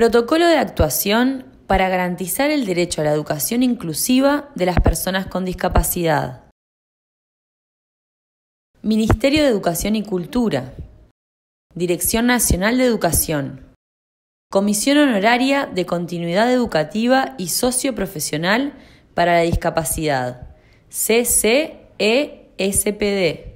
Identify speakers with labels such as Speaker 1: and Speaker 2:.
Speaker 1: Protocolo de actuación para garantizar el derecho a la educación inclusiva de las personas con discapacidad. Ministerio de Educación y Cultura. Dirección Nacional de Educación. Comisión Honoraria de Continuidad Educativa y Socio Profesional para la Discapacidad. CCESPD.